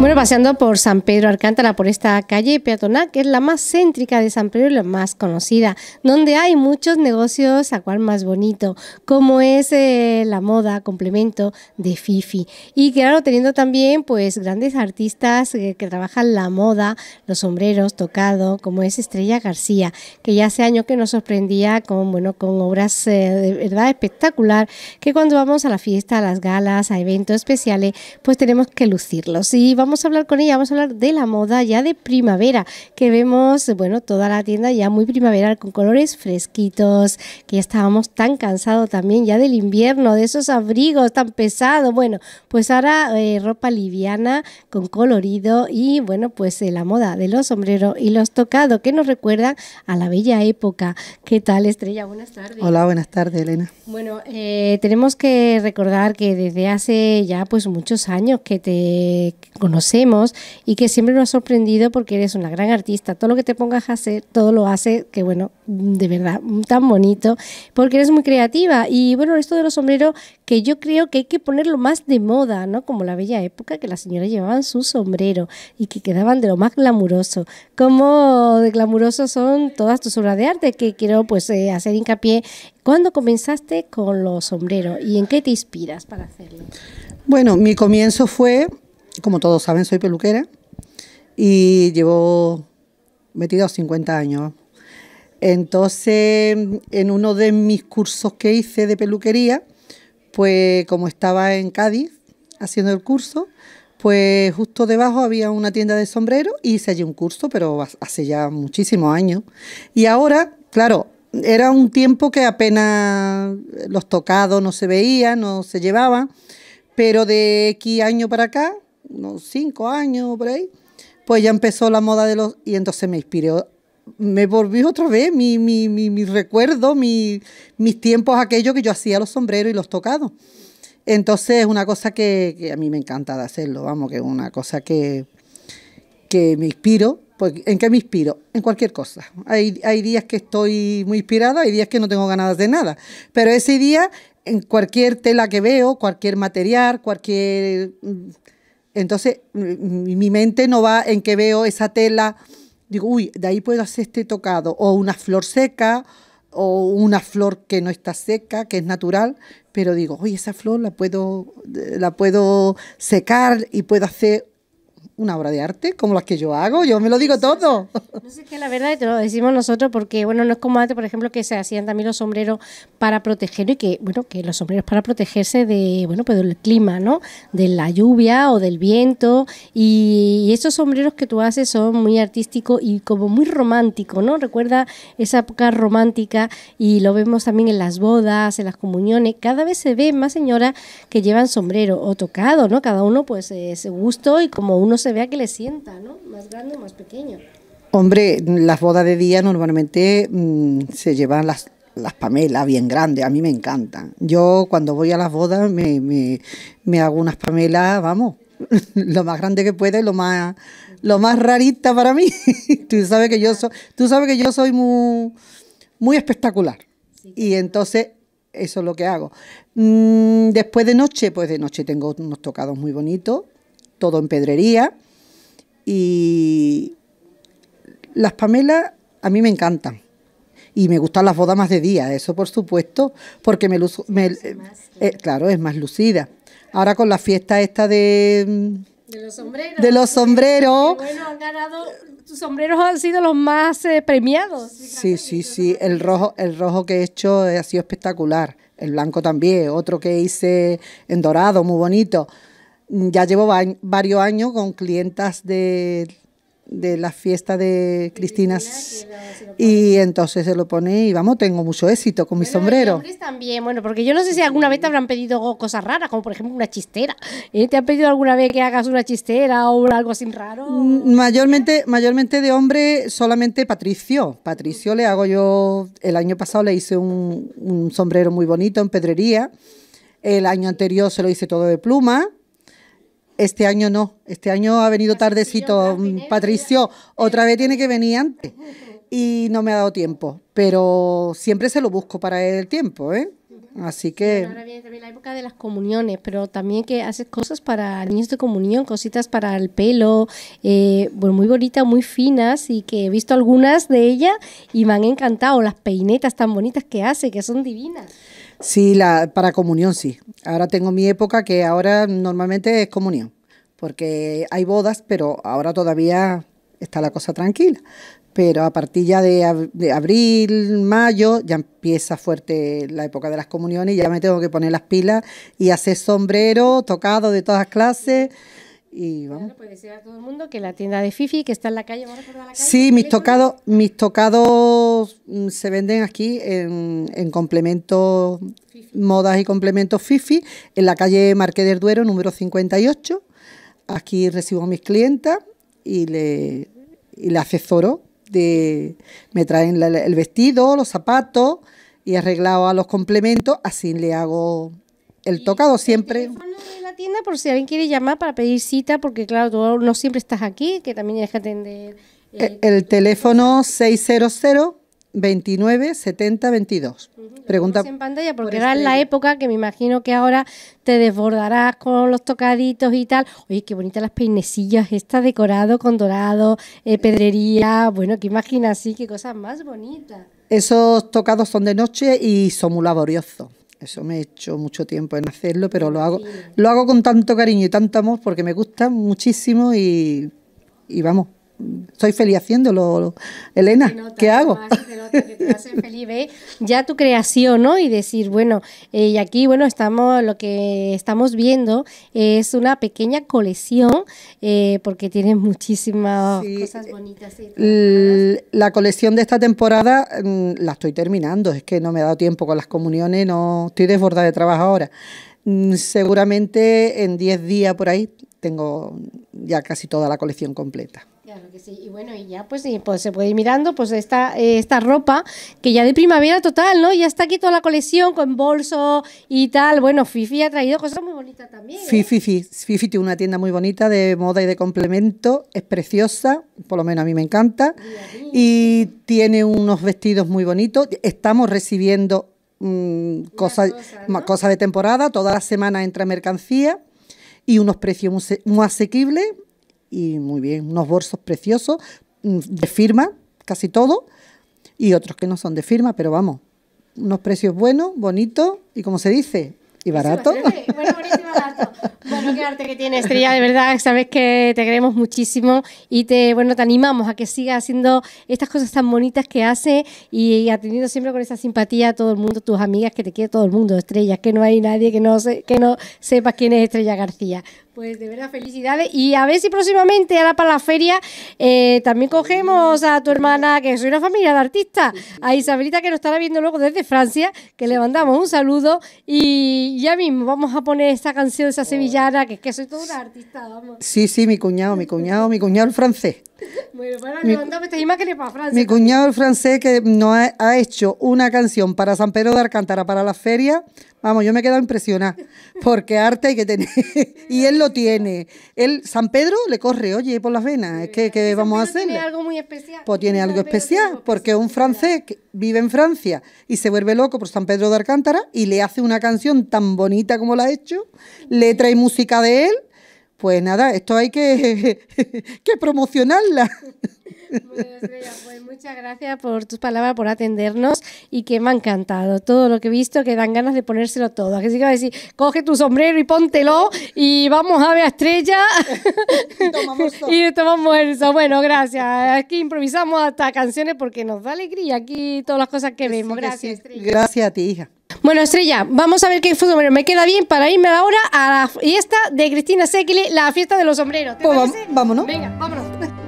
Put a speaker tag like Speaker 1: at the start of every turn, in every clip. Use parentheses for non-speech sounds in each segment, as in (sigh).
Speaker 1: Bueno, paseando por San Pedro Alcántara, por esta calle peatonal, que es la más céntrica de San Pedro y la más conocida, donde hay muchos negocios, a cual más bonito, como es eh, la moda, complemento de Fifi. Y claro, teniendo también pues grandes artistas eh, que trabajan la moda, los sombreros, tocado, como es Estrella García, que ya hace años que nos sorprendía con, bueno, con obras eh, de verdad espectacular, que cuando vamos a la fiesta, a las galas, a eventos especiales, pues tenemos que lucirlos. Y vamos vamos a hablar con ella, vamos a hablar de la moda ya de primavera, que vemos, bueno, toda la tienda ya muy primaveral, con colores fresquitos, que ya estábamos tan cansados también ya del invierno, de esos abrigos tan pesados. Bueno, pues ahora eh, ropa liviana, con colorido y, bueno, pues eh, la moda de los sombreros y los tocados, que nos recuerdan a la bella época. ¿Qué tal, Estrella? Buenas tardes. Hola,
Speaker 2: buenas tardes, Elena.
Speaker 1: Bueno, eh, tenemos que recordar que desde hace ya pues muchos años que te conocemos conocemos y que siempre nos ha sorprendido porque eres una gran artista. Todo lo que te pongas a hacer, todo lo hace, que bueno, de verdad, tan bonito, porque eres muy creativa. Y bueno, esto de los sombreros, que yo creo que hay que ponerlo más de moda, ¿no? Como la bella época que las señoras llevaban su sombrero y que quedaban de lo más glamuroso. ¿Cómo de glamuroso son todas tus obras de arte? Que quiero pues eh, hacer hincapié. ¿Cuándo comenzaste con los sombreros y en qué te inspiras para hacerlo?
Speaker 2: Bueno, mi comienzo fue como todos saben, soy peluquera y llevo metido 50 años. Entonces, en uno de mis cursos que hice de peluquería, pues como estaba en Cádiz haciendo el curso, pues justo debajo había una tienda de sombreros y hice allí un curso, pero hace ya muchísimos años. Y ahora, claro, era un tiempo que apenas los tocados no se veían, no se llevaban, pero de aquí año para acá, unos cinco años por ahí, pues ya empezó la moda de los... Y entonces me inspiró, me volví otra vez mi, mi, mi, mi recuerdo, mis tiempos, aquello que yo hacía los sombreros y los tocados. Entonces es una cosa que, a mí me encanta de hacerlo, vamos, que es una cosa que, que me inspiro. Pues, ¿En qué me inspiro? En cualquier cosa. Hay, hay días que estoy muy inspirada, hay días que no tengo ganas de nada. Pero ese día, en cualquier tela que veo, cualquier material, cualquier entonces, mi mente no va en que veo esa tela, digo, uy, de ahí puedo hacer este tocado, o una flor seca, o una flor que no está seca, que es natural, pero digo, uy, esa flor la puedo, la puedo secar y puedo hacer una obra de arte como las que yo hago, yo me lo digo todo.
Speaker 1: No sé, que la verdad te lo decimos nosotros porque, bueno, no es como antes, por ejemplo, que se hacían también los sombreros para proteger y que, bueno, que los sombreros para protegerse de, bueno, pues del clima, ¿no? De la lluvia o del viento y, esos sombreros que tú haces son muy artísticos y como muy románticos, ¿no? Recuerda esa época romántica y lo vemos también en las bodas, en las comuniones, cada vez se ve más señoras que llevan sombrero o tocado, ¿no? Cada uno pues eh, su gusto y como uno se vea que le sienta, ¿no? Más grande o más pequeño.
Speaker 2: Hombre, las bodas de día normalmente mm, se llevan las, pamelas bien grandes, a mí me encantan. Yo cuando voy a las bodas me, hago unas pamelas, vamos, (laughs) lo más grande que pueda y lo más, lo más rarita para mí. (laughs) tú, sabes que yo tú sabes que yo soy muy, muy espectacular. Y entonces eso es lo que hago. Mm, después de noche, pues de noche tengo unos tocados muy bonitos, todo en pedrería. Y las pamelas a mí me encantan. Y me gustan las bodas más de día, eso por supuesto, porque me, eh, eh, claro, es más lucida. Ahora con la fiesta esta de mm, de los sombreros. De los sombreros. Bueno,
Speaker 1: han ganado, tus sombreros han sido los más
Speaker 2: eh, premiados. Sí, sí, sí. El rojo, el rojo que he hecho ha sido espectacular. El blanco también. Otro que hice en dorado, muy bonito. Ya llevo varios años con clientas de, la fiesta de Cristinas Cristina, y entonces se lo pone y vamos, tengo mucho éxito con mi sombrero.
Speaker 1: también, bueno, porque yo no sé si alguna vez te habrán pedido cosas raras, como por ejemplo una chistera. ¿Eh? ¿Te han pedido alguna vez que hagas una chistera o algo así raro?
Speaker 2: Mm, mayormente, mayormente de hombre, solamente Patricio. Patricio le hago yo, el año pasado le hice un, un sombrero muy bonito en pedrería, el año anterior se lo hice todo de pluma este año no, este año ha venido tardecito. Mm, Patricio, otra vez tiene que venir antes. Y no me ha dado tiempo, pero siempre se lo busco para el tiempo, ¿eh? Así que... Ahora viene también
Speaker 1: la época de las comuniones, pero también que haces cosas para niños de comunión, cositas para el pelo, eh, bueno, muy bonitas, muy finas y que he visto algunas de ellas y me han encantado las peinetas tan bonitas que hace, que son divinas.
Speaker 2: Sí, la, para comunión sí. Ahora tengo mi época que ahora normalmente es comunión, porque hay bodas, pero ahora todavía está la cosa tranquila. Pero a partir ya de, abril, mayo, ya empieza fuerte la época de las comuniones y ya me tengo que poner las pilas y hacer sombrero, tocado de todas clases. Y vamos. Bueno, pues decir
Speaker 1: a todo el mundo que la tienda de Fifi, que está en la calle, ¿vamos
Speaker 2: Sí, mis tocados, mis tocados mm, se venden aquí en, complementos, modas y complementos Fifi, en la calle Marqués del Duero, número 58. Aquí recibo a mis clientas y le, y le asesoro. De, me traen el vestido, los zapatos y arreglado a los complementos, así le hago el tocado siempre. El
Speaker 1: de la tienda por si alguien quiere llamar para pedir cita, porque claro, tú no siempre estás aquí, que también hay que atender.
Speaker 2: E, eh, el, teléfono 600 29 70 22. Pregunta en
Speaker 1: pantalla porque era en este la época que me imagino que ahora te desbordarás con los tocaditos y tal. Oye, qué bonitas las peinecillas está decorado con dorado, eh, pedrería, bueno, qué imagina así, qué cosas más bonitas.
Speaker 2: Esos tocados son de noche y son muy laboriosos. Eso me he hecho mucho tiempo en hacerlo, pero lo hago, lo hago con tanto cariño y tanto amor porque me gusta muchísimo y, y vamos, soy feliz haciéndolo, Elena, ¿qué hago? (laughs)
Speaker 1: ¿eh? ya tu creación, ¿no? Y decir, bueno, eh, y aquí, bueno, estamos, lo que estamos viendo es una pequeña colección, eh, porque
Speaker 2: tienes muchísimas cosas bonitas. la colección de esta temporada mm, la estoy terminando, es que no me ha dado tiempo con las comuniones, no estoy desbordada de trabajo ahora. Mm, seguramente en 10 días por ahí tengo ya casi toda la colección completa.
Speaker 1: Y bueno, y ya pues, pues, se
Speaker 2: puede ir mirando pues esta, esta
Speaker 1: ropa que ya de primavera total, ¿no? Ya está aquí toda la colección con bolso y tal. Bueno, Fifi ha traído cosas muy bonitas
Speaker 2: también. ¿eh? Fifi, Fifi, tiene una tienda muy bonita de moda y de complemento. Es preciosa, por lo menos a mí me encanta. Y, tiene unos vestidos muy bonitos. Estamos recibiendo mm, cosas, de temporada. Toda la semana entra mercancía y unos precios muy asequibles y muy bien, unos bolsos preciosos mm, de firma, casi todo, y otros que no son de firma, pero vamos, unos precios buenos, bonitos y como se dice, y pues barato
Speaker 1: bueno, qué arte que tiene este. Estrella, de verdad, sabes que te queremos muchísimo y te, bueno, te animamos a que sigas haciendo estas cosas tan bonitas que hace y atendiendo siempre con esa simpatía a todo el mundo, tus amigas, que te quiere todo el mundo, Estrella, que no hay nadie que no, se, que no sepa quién es Estrella García. Pues de verdad, felicidades. Y a ver si próximamente, ahora para la feria, eh, también cogemos a tu hermana, que soy una familia de artistas, a Isabelita, que nos estará viendo luego desde Francia, que le mandamos un saludo. Y ya mismo vamos a poner esta canción canción esa sevillana, que es que soy toda una artista,
Speaker 2: vamos. Sí, sí, mi cuñado, mi cuñado, mi cuñado el francés. (laughs)
Speaker 1: mi, Mi cuñado el
Speaker 2: francés que no ha, hecho una canción para San Pedro de Alcántara, para la feria, vamos, yo me he quedado impresionada, porque arte hay que tener, (laughs) y él lo tiene. Él, San Pedro le corre, oye, por las venas, es que, ¿qué vamos a hacer? Tiene algo muy especial. Pues tiene algo especial, porque un francés que vive en Francia y se vuelve loco por San Pedro de Alcántara y le hace una canción tan bonita como la ha hecho letra y música de él, pues nada, esto hay que, (laughs) que promocionarla.
Speaker 1: Pues, muchas gracias por tus palabras, por atendernos y que me ha encantado todo lo que he visto, que dan ganas de ponérselo todo. Así que va a decir, coge tu sombrero y póntelo y vamos a ver a Estrella y, tomamos (laughs) todo. y Bueno, gracias. Aquí improvisamos hasta canciones porque nos da alegría aquí todas las cosas que vemos. Gracias, Estrella. Gracias a ti, hija. Bueno, Estrella, vamos a ver qué fútbol me queda bien para irme ahora a la fiesta de Cristina Sekili, la fiesta de los sombreros. ¿Te pues vámonos. Venga, vámonos.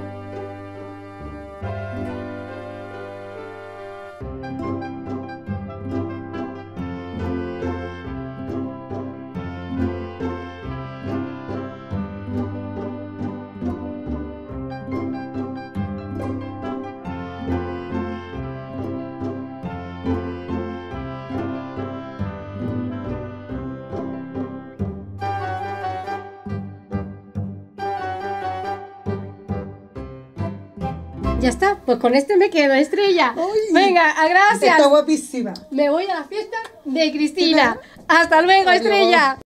Speaker 1: ya está, pues con este me quedo, estrella. Venga, gracias. Está guapísima.
Speaker 2: Me voy a la fiesta de Cristina. Hasta luego, estrella.